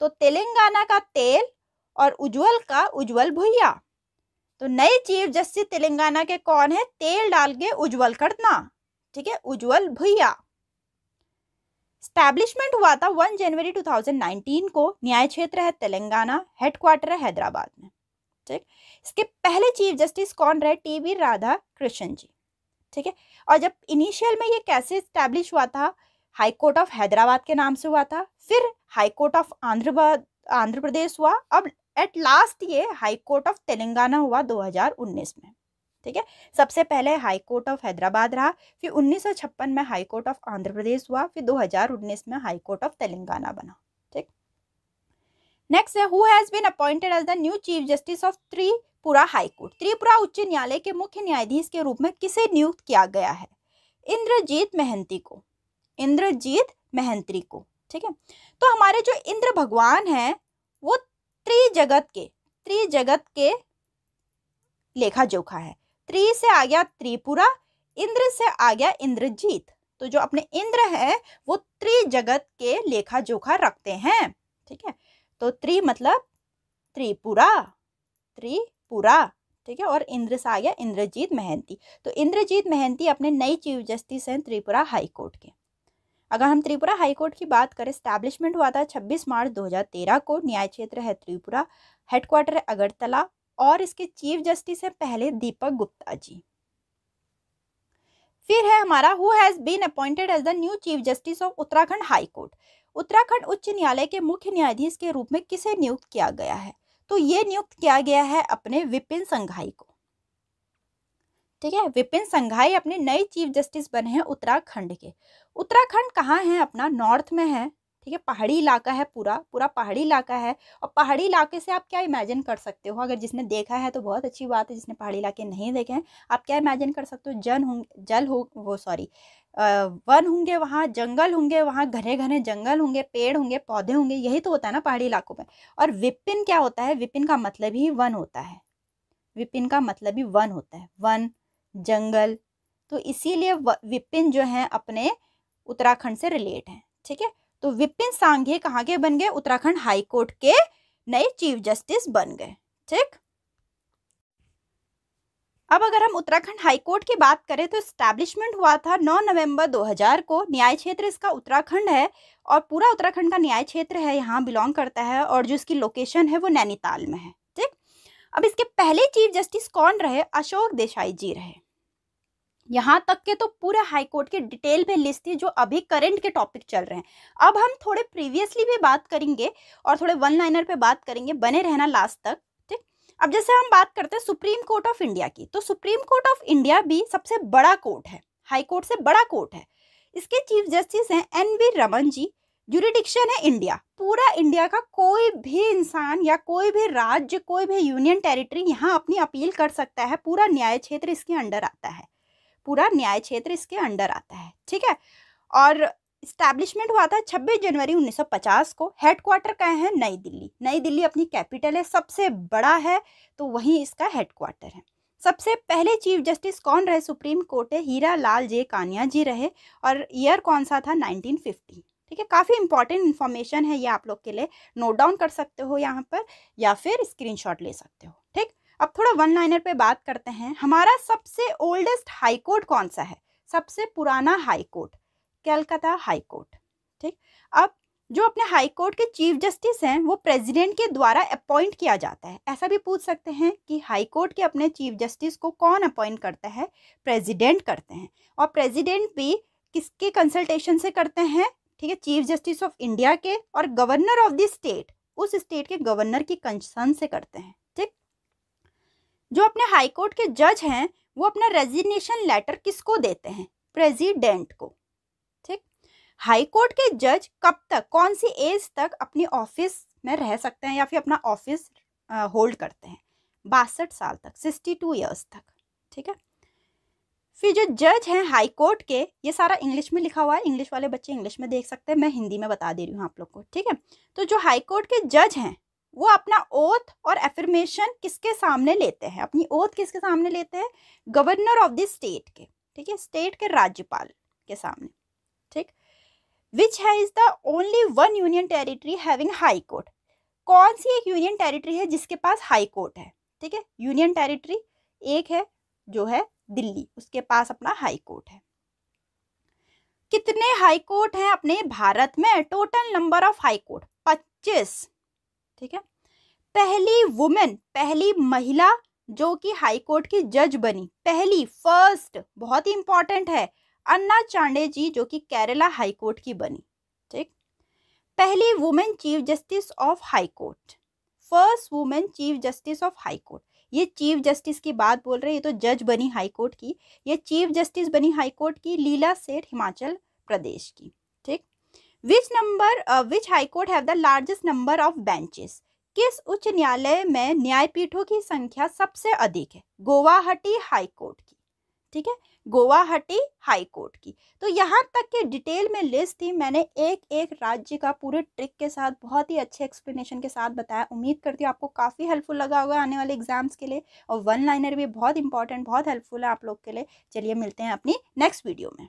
तो तेलंगाना का तेल और उज्जवल का उज्जवल भुया तो नए चीफ जस्टिस तेलंगाना के कौन है तेल डाल के उज्जवल करना ठीक है उज्जवल भुया स्टैब्लिशमेंट हुआ था 1 जनवरी 2019 को न्याय क्षेत्र है तेलंगाना हेडक्वार्टर है हैदराबाद में डिस्ट्रिक्ट इसके पहले चीफ जस्टिस कौन रहे टी वी राधा कृष्ण जी ठीक है और जब इनिशियल में ये कैसे इस्टेब्लिश हुआ था हाई कोर्ट ऑफ हैदराबाद के नाम से हुआ था फिर high court of Andhra Andhra Pradesh हुआ अब एट लास्ट ये हाई कोर्ट ऑफ तेलंगाना हुआ 2019 में ठीक है सबसे पहले हाई कोर्ट ऑफ हैदराबाद रहा फिर 1956 में high court of Andhra Pradesh हुआ फिर 2019 में हाई कोर्ट ऑफ तेलंगाना बना नेक्स्ट है who has been appointed as the new chief justice of Tripura high court Tripura उच्च न्यायालय के मुख्य न्यायाधीश के रूप में किसे नियुक्त किया गया है इंद्रजीत मेहंती को इंद्रजीत महंत्री को ठीक है तो हमारे जो इंद्र भगवान हैं वो त्रिजगत के त्रिजगत के लेखा जोखा है त्रि से आ गया त्रिपुरा इंद्र से आ गया इंद्रजीत तो जो अपने इंद्र है वो त्रिजगत के लेखा जोखा रखते हैं ठीक है तो त्रि मतलब त्रिपुरा त्रिपुरा ठीक है और इंद्र से आ गया इंद्रजीत महंती तो इंद्रजीत महंती अपने नई चीफ जस्टिस हैं त्रिपुरा हाई कोर्ट के अगर हम त्रिपुरा हाई कोर्ट की बात करें स्टैब्लिशमेंट हुआ था 26 मार्च 2013 को न्याय क्षेत्र है त्रिपुरा हेडक्वार्टर है अगरतला और इसके चीफ जस्टिस हैं पहले दीपक गुप्ता जी फिर है हमारा who has been appointed as the new chief justice of Uttarakhand high court Uttarakhand उच्च न्यायालय के मुख्य न्यायाधीश के रूप में किसे नियुक्त किया गया है तो ये नियुक्त किया गया है अपने विपिन संघाई को ठीक है विपिन संघाई अपने नए चीफ जस्टिस बने हैं उत्तराखंड के उत्तराखंड कहाँ है अपना नॉर्थ में है ठीक है पहाड़ी इलाका है पूरा पूरा पहाड़ी इलाका है और पहाड़ी इलाके से आप क्या इमेजिन कर सकते हो अगर जिसने देखा है तो बहुत अच्छी बात है जिसने पहाड़ी इलाके नहीं देखे हैं आप क्या इमेजिन कर सकते हो जन होंगे जल हो वो सॉरी वन होंगे वहाँ जंगल होंगे वहाँ घने घने जंगल होंगे पेड़ होंगे पौधे होंगे यही तो होता है ना पहाड़ी इलाकों में और विपिन क्या होता है विपिन का मतलब ही वन होता है विपिन का मतलब ही वन होता है वन जंगल तो इसीलिए विपिन जो है अपने उत्तराखंड से रिलेट है ठीक है तो विपिन सांघे कहाँ के बन गए उत्तराखंड हाईकोर्ट के नए चीफ जस्टिस बन गए ठीक अब अगर हम उत्तराखंड हाईकोर्ट की बात करें तो स्टैब्लिशमेंट हुआ था 9 नवंबर 2000 को न्याय क्षेत्र इसका उत्तराखंड है और पूरा उत्तराखंड का न्याय क्षेत्र है यहाँ बिलोंग करता है और जो इसकी लोकेशन है वो नैनीताल में है ठीक अब इसके पहले चीफ जस्टिस कौन रहे अशोक देसाई जी रहे यहाँ तक के तो पूरे हाईकोर्ट के डिटेल में लिस्ट थी जो अभी करंट के टॉपिक चल रहे हैं अब हम थोड़े प्रीवियसली भी बात करेंगे और थोड़े वन लाइनर पे बात करेंगे बने रहना लास्ट तक अब जैसे हम बात करते हैं सुप्रीम कोर्ट ऑफ इंडिया की तो सुप्रीम कोर्ट ऑफ इंडिया भी सबसे बड़ा कोर्ट है हाई कोर्ट से बड़ा कोर्ट है इसके चीफ जस्टिस हैं N V Raman ji jurisdiction है इंडिया पूरा इंडिया का कोई भी इंसान या कोई भी राज्य कोई भी यूनियन टेरिटरी यहाँ अपनी अपील कर सकता है पूरा न्याय क्षेत्र इसके अंडर आता है पूरा न्याय क्षेत्र इसके अंडर आता है ठीक है और इस्टेब्लिशमेंट हुआ था 26 जनवरी 1950 को हेडक्वार्टर का है नई दिल्ली नई दिल्ली अपनी कैपिटल है सबसे बड़ा है तो वहीं इसका हेडक्वार्टर है सबसे पहले चीफ जस्टिस कौन रहे सुप्रीम कोर्ट है हीरा लाल जे कानिया जी रहे और ईयर कौन सा था 1950 ठीक है काफ़ी इंपॉर्टेंट इन्फॉर्मेशन है ये आप लोग के लिए नोट डाउन कर सकते हो यहाँ पर या फिर स्क्रीन ले सकते हो ठीक अब थोड़ा वन लाइनर पर बात करते हैं हमारा सबसे ओल्डेस्ट हाई कोर्ट कौन सा है सबसे पुराना high court Calcutta high court ठीक अब जो अपने हाई कोर्ट के चीफ जस्टिस हैं वो प्रेसिडेंट के द्वारा अपॉइंट किया जाता है ऐसा भी पूछ सकते हैं कि हाई कोर्ट के अपने चीफ जस्टिस को कौन अपॉइंट करता है प्रेसिडेंट करते हैं और प्रेसिडेंट भी किसके कंसल्टेशन से करते हैं ठीक है चीफ जस्टिस ऑफ इंडिया के और गवर्नर ऑफ द स्टेट उस स्टेट के गवर्नर की कंसर्न से करते हैं ठीक जो अपने हाई कोर्ट के जज हैं वो अपना रेजिग्नेशन लेटर किसको देते हैं प्रेजिडेंट को हाई कोर्ट के जज कब तक कौन सी एज तक अपनी ऑफिस में रह सकते हैं या फिर अपना ऑफिस होल्ड करते हैं बासठ साल तक सिक्सटी टू ईयर्स तक ठीक है फिर जो जज हैं हाई कोर्ट के ये सारा इंग्लिश में लिखा हुआ है इंग्लिश वाले बच्चे इंग्लिश में देख सकते हैं मैं हिंदी में बता दे रही हूँ आप लोग को ठीक है तो जो हाई कोर्ट के जज हैं वो अपना ओथ और एफर्मेशन किसके सामने लेते हैं अपनी ओथ किसके सामने लेते हैं गवर्नर ऑफ द स्टेट के ठीक है स्टेट के राज्यपाल के सामने विच है is the only one union territory having high court कौन सी एक यूनियन टेरिटरी है जिसके पास हाई कोर्ट है ठीक है यूनियन टेरिटरी एक है जो है दिल्ली उसके पास अपना हाई कोर्ट है कितने हाई कोर्ट हैं अपने भारत में total number of high court पच्चीस ठीक है पहली वुमेन पहली महिला जो कि हाई कोर्ट की जज बनी पहली फर्स्ट बहुत ही इंपॉर्टेंट है अन्ना चांडे जी जो कि केरला हाईकोर्ट की बनी ठीक पहली women chief justice of high court first women chief justice of high court ये चीफ जस्टिस की बात बोल रहे हैं ये तो जज बनी हाईकोर्ट की ये चीफ जस्टिस बनी कोर्ट की लीला सेठ हिमाचल प्रदेश की ठीक which number which high court have the largest number of benches किस उच्च न्यायालय में न्यायपीठों की संख्या सबसे अधिक है गोवाहाटी हाईकोर्ट की ठीक है गुवाहाटी हाई कोर्ट की तो यहाँ तक के डिटेल में लिस्ट थी मैंने एक एक राज्य का पूरे ट्रिक के साथ बहुत ही अच्छे एक्सप्लेनेशन के साथ बताया उम्मीद करती हूँ आपको काफ़ी हेल्पफुल लगा होगा आने वाले एग्जाम्स के लिए और वन लाइनर भी बहुत इंपॉर्टेंट बहुत हेल्पफुल है आप लोग के लिए चलिए मिलते हैं अपनी नेक्स्ट वीडियो में